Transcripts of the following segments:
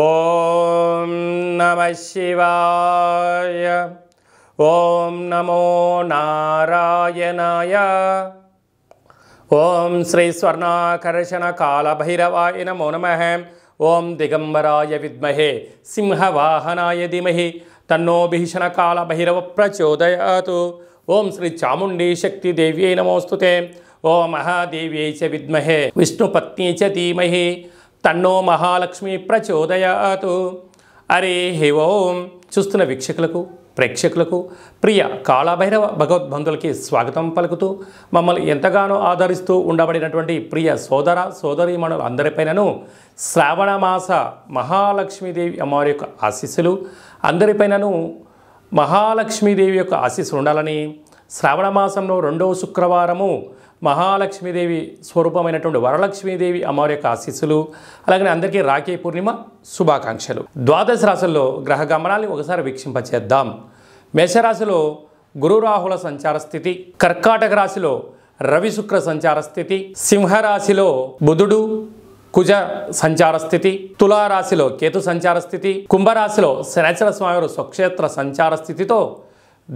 ఓం నమ శివాయ ఓం నమో నారాయణాయ ఓం శ్రీ స్వర్ణాకర్షణ కాళభైరవాయ నమో నమ ఓం దిగంబరాయ విద్మహే సింహవాహనాయ ధీమహి తన్నోభీషణ కాళభైరవ ప్రచోదయాతు ఓం శ్రీ చాముండీ శక్తిదేవ్యై నమోస్తుతే ఓ మహాదేవ్యై చ విద్మహే విష్ణుపత్ని చ ధీమహి తన్నో మహాలక్ష్మి ప్రచోదయాతు అరే ఓం చూస్తున్న వీక్షకులకు ప్రేక్షకులకు ప్రియ కాళభైరవ భగవద్బంధులకి స్వాగతం పలుకుతూ మమ్మల్ని ఎంతగానో ఆదరిస్తూ ఉండబడినటువంటి ప్రియ సోదర సోదరీమణులు అందరిపైనను శ్రావణ మాస మహాలక్ష్మీదేవి అమ్మవారి యొక్క ఆశీస్సులు అందరిపైనను మహాలక్ష్మీదేవి యొక్క ఆశీస్సులు ఉండాలని శ్రావణ మాసంలో రెండవ శుక్రవారము మహాలక్ష్మీదేవి స్వరూపమైనటువంటి వరలక్ష్మీదేవి అమ్మవారి యొక్క ఆశీస్సులు అలాగే అందరికీ రాఖీ పూర్ణిమ శుభాకాంక్షలు ద్వాదశ రాశుల్లో గ్రహ గమనాన్ని ఒకసారి వీక్షింపచేద్దాం మేషరాశిలో గురు రాహుల సంచార స్థితి కర్కాటక రాశిలో రవి శుక్ర సంచార స్థితి సింహరాశిలో బుధుడు కుజ సంచార స్థితి తులారాశిలో కేతు సంచార స్థితి కుంభరాశిలో శనేశ్వర స్వామి స్వక్షేత్ర సంచార స్థితితో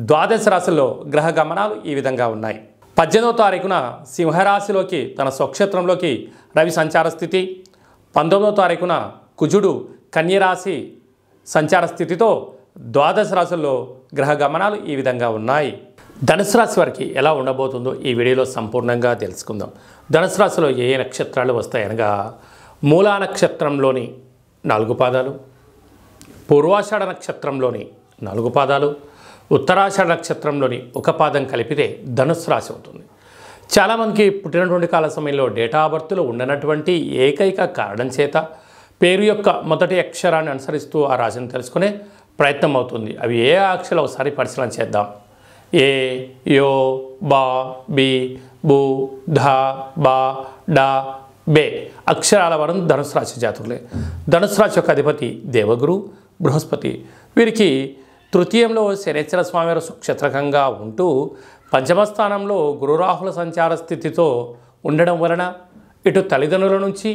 ద్వాదశ రాశుల్లో గ్రహ గమనాలు ఈ విధంగా ఉన్నాయి పద్దెనిమిదవ తారీఖున సింహరాశిలోకి తన స్వక్షేత్రంలోకి రవి సంచార స్థితి పంతొమ్మిదవ తారీఖున కుజుడు కన్యరాశి సంచార స్థితితో ద్వాదశ రాశుల్లో గ్రహ గమనాలు ఈ విధంగా ఉన్నాయి ధనుసు రాశి వారికి ఎలా ఉండబోతుందో ఈ వీడియోలో సంపూర్ణంగా తెలుసుకుందాం ధనుసు రాశిలో ఏ నక్షత్రాలు వస్తాయనగా మూలా నక్షత్రంలోని నాలుగు పాదాలు పూర్వాషాఢ నక్షత్రంలోని నాలుగు పాదాలు ఉత్తరాషాఢ నక్షత్రంలోని ఒక పాదం కలిపితే ధనుసు రాశి అవుతుంది చాలామందికి పుట్టినటువంటి కాల సమయంలో డేటా బర్త్లు ఉండనటువంటి ఏకైక కారణం చేత పేరు యొక్క మొదటి అక్షరాన్ని అనుసరిస్తూ ఆ రాశిని తెలుసుకునే ప్రయత్నం అవుతుంది అవి ఏ అక్షరాలు ఒకసారి పరిశీలన చేద్దాం ఏ యో బా బి బు ధ బా డ బే అక్షరాల వరం ధనుసు రాశి జాతులే ధనుసు రాశి యొక్క అధిపతి దేవగురు బృహస్పతి వీరికి తృతీయంలో శనేశ్వర స్వామివారు సుక్షత్రకంగా ఉంటూ పంచమస్థానంలో గురురాహుల సంచార స్థితితో ఉండడం వలన ఇటు తల్లిదండ్రుల నుంచి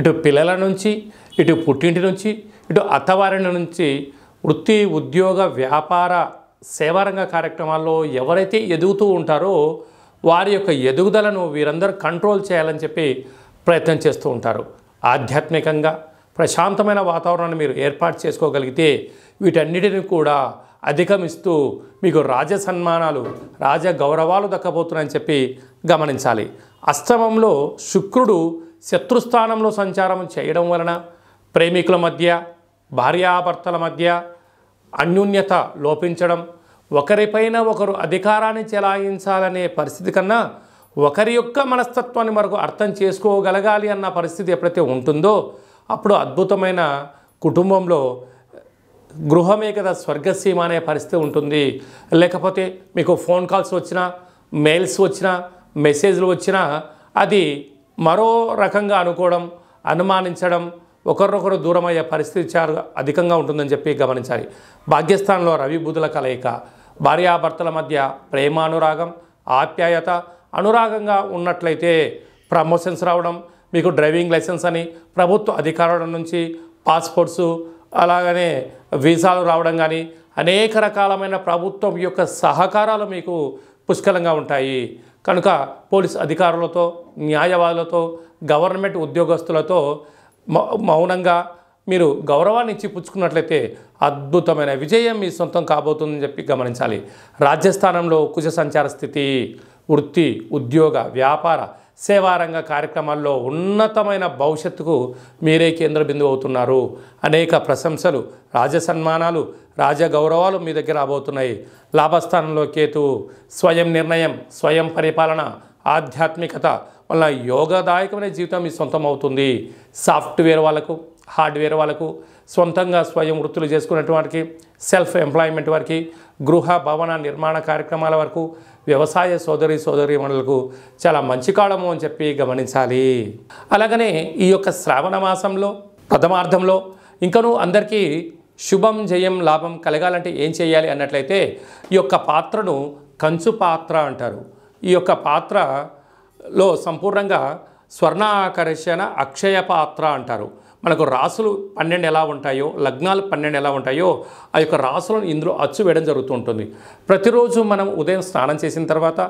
ఇటు పిల్లల నుంచి ఇటు పుట్టింటి నుంచి ఇటు అత్తవారి నుంచి వృత్తి ఉద్యోగ వ్యాపార సేవారంగ కార్యక్రమాల్లో ఎవరైతే ఎదుగుతూ ఉంటారో వారి యొక్క ఎదుగుదలను వీరందరూ కంట్రోల్ చేయాలని చెప్పి ప్రయత్నం చేస్తూ ఉంటారు ఆధ్యాత్మికంగా ప్రశాంతమైన వాతావరణాన్ని మీరు ఏర్పాటు చేసుకోగలిగితే వీటన్నిటిని కూడా అధిగమిస్తూ మీకు రాజ సన్మానాలు రాజ గౌరవాలు దక్కబోతున్నాయని చెప్పి గమనించాలి అష్టమంలో శుక్రుడు శత్రుస్థానంలో సంచారం చేయడం వలన ప్రేమికుల మధ్య భార్యాభర్తల మధ్య అన్యూన్యత లోపించడం ఒకరిపైన ఒకరు అధికారాన్ని చెలాయించాలనే పరిస్థితి కన్నా ఒకరి యొక్క మనస్తత్వాన్ని మనకు అర్థం చేసుకోగలగాలి అన్న పరిస్థితి ఎప్పుడైతే ఉంటుందో అప్పుడు అద్భుతమైన కుటుంబంలో గృహమే కదా స్వర్గసీమ అనే పరిస్థితి ఉంటుంది లేకపోతే మీకు ఫోన్ కాల్స్ వచ్చినా మెయిల్స్ వచ్చినా మెసేజ్లు వచ్చినా అది మరో రకంగా అనుకోవడం అనుమానించడం ఒకరినొకరు దూరం అయ్యే పరిస్థితి చాలా అధికంగా ఉంటుందని చెప్పి గమనించాలి భాగ్యస్థానంలో రవి బుధుల కలయిక భార్యాభర్తల మధ్య ప్రేమానురాగం ఆప్యాయత అనురాగంగా ఉన్నట్లయితే ప్రమోషన్స్ రావడం మీకు డ్రైవింగ్ లైసెన్స్ అని ప్రభుత్వ అధికారుల నుంచి పాస్పోర్ట్స్ అలాగనే వీసాలు రావడం కానీ అనేక రకాలమైన ప్రభుత్వం యొక్క సహకారాలు మీకు పుష్కలంగా ఉంటాయి కనుక పోలీస్ అధికారులతో న్యాయవాదులతో గవర్నమెంట్ ఉద్యోగస్తులతో మౌనంగా మీరు గౌరవాన్ని ఇచ్చి పుచ్చుకున్నట్లయితే అద్భుతమైన విజయం మీ సొంతం కాబోతుందని చెప్పి గమనించాలి రాజ్యస్థానంలో కుజ సంచార స్థితి వృత్తి ఉద్యోగ వ్యాపార సేవారంగ కార్యక్రమాల్లో ఉన్నతమైన భవిష్యత్తుకు మీరే కేంద్ర బిందువు అవుతున్నారు అనేక ప్రశంసలు రాజసన్మానాలు రాజగౌరవాలు మీ దగ్గర రాబోతున్నాయి లాభస్థానంలో కేతు స్వయం నిర్ణయం స్వయం పరిపాలన ఆధ్యాత్మికత వల్ల యోగదాయకమైన జీవితం మీ సొంతం అవుతుంది సాఫ్ట్వేర్ వాళ్ళకు హార్డ్వేర్ వాళ్ళకు సొంతంగా స్వయం వృత్తులు చేసుకున్నటువంటి వారికి సెల్ఫ్ ఎంప్లాయ్మెంట్ వారికి గృహ భవన నిర్మాణ కార్యక్రమాల వరకు వ్యవసాయ సోదరి సోదరి సోదరీమణులకు చాలా మంచి కాలము అని చెప్పి గమనించాలి అలాగనే ఈ యొక్క శ్రావణ మాసంలో ప్రథమార్థంలో ఇంకనూ అందరికీ శుభం జయం లాభం కలగాలంటే ఏం చేయాలి అన్నట్లయితే ఈ యొక్క పాత్రను కంచు పాత్ర అంటారు ఈ యొక్క పాత్రలో సంపూర్ణంగా స్వర్ణాకర్షణ అక్షయ పాత్ర అంటారు మనకు రాసులు పన్నెండు ఎలా ఉంటాయో లగ్నాలు పన్నెండు ఎలా ఉంటాయో ఆ యొక్క రాసులను ఇందులో అచ్చు వేయడం జరుగుతూ ఉంటుంది ప్రతిరోజు మనం ఉదయం స్నానం చేసిన తర్వాత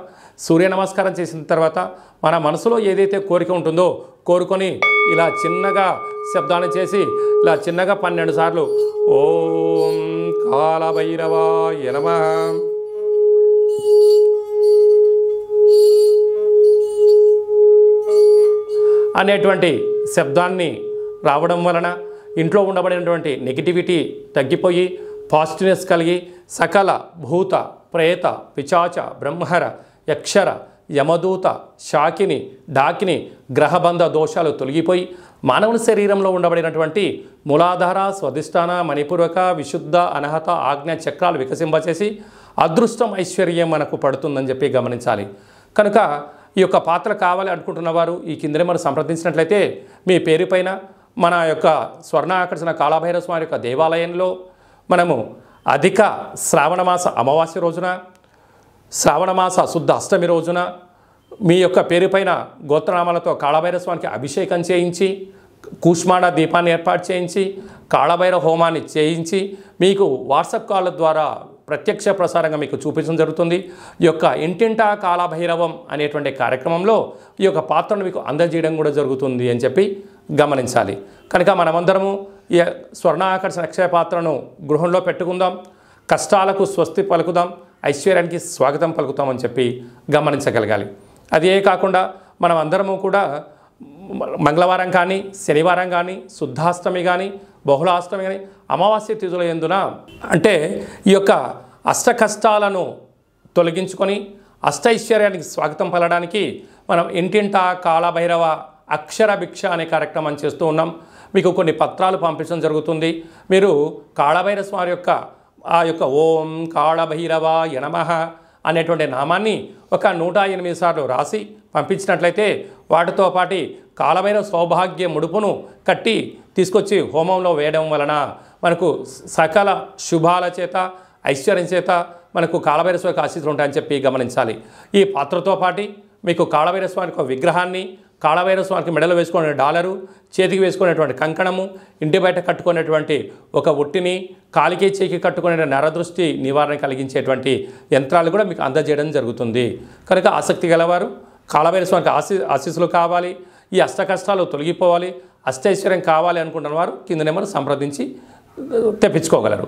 సూర్య నమస్కారం చేసిన తర్వాత మన మనసులో ఏదైతే కోరిక ఉంటుందో కోరుకొని ఇలా చిన్నగా శబ్దాన్ని చేసి ఇలా చిన్నగా పన్నెండు సార్లు ఓం కాలభైరవాయ నమ అనేటువంటి శబ్దాన్ని రావడం వలన ఇంట్లో ఉండబడినటువంటి నెగిటివిటీ తగ్గిపోయి పాజిటివ్నెస్ కలిగి సకల భూత ప్రేత పిచాచ బ్రహ్మర యక్షర యమదూత శాకిని డాకిని గ్రహబంధ దోషాలు తొలగిపోయి మానవుని శరీరంలో ఉండబడినటువంటి మూలాధార స్వధిష్టాన మణిపూర్వక విశుద్ధ అనహత ఆజ్ఞ చక్రాలు వికసింపచేసి అదృష్టం ఐశ్వర్యం మనకు పడుతుందని చెప్పి గమనించాలి కనుక ఈ యొక్క పాత్ర కావాలి అనుకుంటున్న వారు ఈ కిందనే మనం సంప్రదించినట్లయితే మీ పేరుపైన మన యొక్క స్వర్ణాకర్షణ కాళభైరవ స్వామి యొక్క దేవాలయంలో మనము అధిక శ్రావణమాస అమావాస్య రోజున శ్రావణమాస శుద్ధ అష్టమి రోజున మీ యొక్క పేరుపైన గోత్రనామాలతో కాళభైర స్వామికి అభిషేకం చేయించి కూష్మాడ దీపాన్ని ఏర్పాటు చేయించి కాళభైరవ హోమాన్ని చేయించి మీకు వాట్సాప్ కాల్ ద్వారా ప్రత్యక్ష ప్రసారంగా మీకు చూపించడం జరుగుతుంది ఈ యొక్క ఇంటింటా కాళభైరవం అనేటువంటి కార్యక్రమంలో ఈ యొక్క పాత్రను మీకు అందజేయడం కూడా జరుగుతుంది అని చెప్పి గమనించాలి కనుక మనమందరము ఈ స్వర్ణాకర్షణ అక్షయ పాత్రను గృహంలో పెట్టుకుందాం కష్టాలకు స్వస్తి పలుకుదాం ఐశ్వర్యానికి స్వాగతం పలుకుతామని చెప్పి గమనించగలగాలి అదే కాకుండా మనం అందరము కూడా మంగళవారం కానీ శనివారం కానీ శుద్ధాష్టమి కానీ బహుళాష్టమి కానీ అమావాస్య తిథుల ఎందున అంటే ఈ యొక్క అష్ట కష్టాలను తొలగించుకొని అష్టైశ్వర్యానికి స్వాగతం పలడానికి మనం ఇంటింటా కాళభైరవ అక్షరభిక్ష అనే కార్యక్రమం చేస్తూ ఉన్నాం మీకు కొన్ని పత్రాలు పంపించడం జరుగుతుంది మీరు కాళభైరస్ వారి యొక్క ఆ యొక్క ఓం కాళభైరవ యనమ అనేటువంటి నామాన్ని ఒక నూట ఎనిమిది సార్లు రాసి పంపించినట్లయితే వాటితో పాటి కాలమైన సౌభాగ్య ముడుపును కట్టి తీసుకొచ్చి హోమంలో వేయడం వలన మనకు సకల శుభాల చేత ఐశ్వర్యం చేత మనకు కాళభైరస్వామికి ఆశీస్సులు ఉంటాయని చెప్పి గమనించాలి ఈ పాత్రతో పాటి మీకు కాళభైరస్వామి యొక్క విగ్రహాన్ని కాళభైరస్వామికి మెడలో వేసుకునే డాలరు చేతికి వేసుకునేటువంటి కంకణము ఇంటి బయట కట్టుకునేటువంటి ఒక ఒట్టిని కాలికి చేకి కట్టుకునే నరదృష్టి నివారణ కలిగించేటువంటి యంత్రాలు కూడా మీకు అందజేయడం జరుగుతుంది కనుక ఆసక్తి గలవారు కాళభైరస్వామికి ఆశీ ఆశీస్సులు కావాలి ఈ అష్ట కష్టాలు తొలగిపోవాలి అష్టైశ్వర్యం కావాలి అనుకుంటున్న వారు కింద నెంబర్ సంప్రదించి తెప్పించుకోగలరు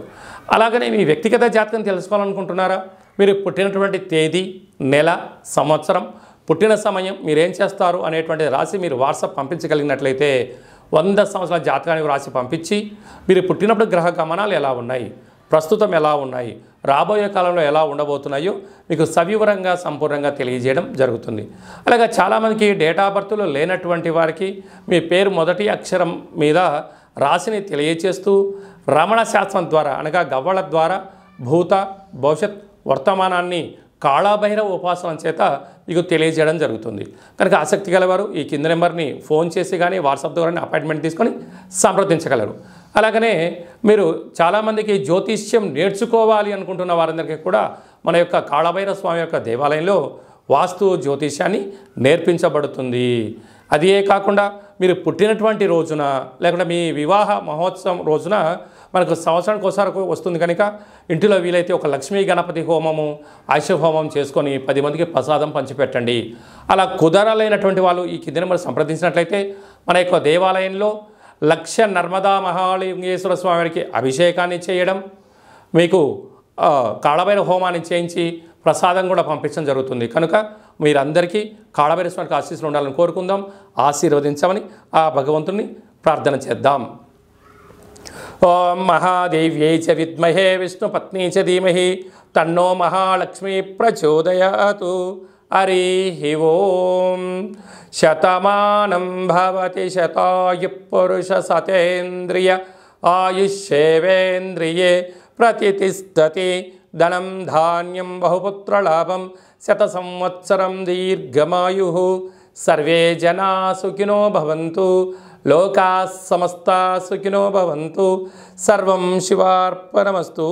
అలాగనే మీ వ్యక్తిగత జాతకం తెలుసుకోవాలనుకుంటున్నారా మీరు పుట్టినటువంటి తేదీ నెల సంవత్సరం పుట్టిన సమయం మీరేం చేస్తారు అనేటువంటి రాసి మీరు వాట్సాప్ పంపించగలిగినట్లయితే వంద సంవత్సరాల జాతకానికి రాసి పంపించి మీరు పుట్టినప్పుడు గ్రహ గమనాలు ఎలా ఉన్నాయి ప్రస్తుతం ఎలా ఉన్నాయి రాబోయే కాలంలో ఎలా ఉండబోతున్నాయో మీకు సవివరంగా సంపూర్ణంగా తెలియజేయడం జరుగుతుంది అలాగే చాలామందికి డేట్ ఆఫ్ బర్త్లో లేనటువంటి వారికి మీ పేరు మొదటి అక్షరం మీద రాశిని తెలియచేస్తూ రమణ శాస్త్రం ద్వారా అనగా గవ్వళ ద్వారా భూత భవిష్యత్ వర్తమానాన్ని కాళాభైరవ ఉపాసన చేత మీకు తెలియజేయడం జరుగుతుంది కనుక ఆసక్తి గలవారు ఈ కింద నెంబర్ని ఫోన్ చేసి కానీ వాట్సాప్ ద్వారా అపాయింట్మెంట్ తీసుకొని సంప్రదించగలరు అలాగనే మీరు చాలామందికి జ్యోతిష్యం నేర్చుకోవాలి అనుకుంటున్న వారందరికీ కూడా మన యొక్క కాళభైరవ స్వామి యొక్క దేవాలయంలో వాస్తు జ్యోతిష్యాన్ని నేర్పించబడుతుంది అదే కాకుండా మీరు పుట్టినటువంటి రోజున లేకుండా మీ వివాహ మహోత్సవం రోజున మనకు సంవత్సరానికి ఒకసారి వస్తుంది కనుక ఇంటిలో వీలైతే ఒక లక్ష్మీ గణపతి హోమము ఆయుష హోమం చేసుకొని పది మందికి ప్రసాదం పంచిపెట్టండి అలా కుదరలేనటువంటి వాళ్ళు ఈ కిందని మనం సంప్రదించినట్లయితే మన యొక్క దేవాలయంలో లక్ష నర్మదా మహాలింగేశ్వర స్వామికి అభిషేకాన్ని చేయడం మీకు కాళబైన హోమాన్ని చేయించి ప్రసాదం కూడా పంపించడం జరుగుతుంది కనుక మీరందరికీ కాళబైన స్వామికి ఆశీస్సులు ఉండాలని కోరుకుందాం ఆశీర్వదించమని ఆ భగవంతుని ప్రార్థన చేద్దాం ॐ महादेव्यै च विद्महे विष्णुपत्नी च धीमहि तन्नो महालक्ष्मी प्रचोदयातु हरिः ॐ शतमानं भवति आयुष्ये आयुष्येवेन्द्रिये प्रतिष्ठति धनं धान्यं बहुपुत्रलाभं शतसंवत्सरं दीर्घमायुः सर्वे जना सुखिनो भवन्तु లోకా సమస్త సుఖినో భవంతు సర్వం శివార్పణమస్తు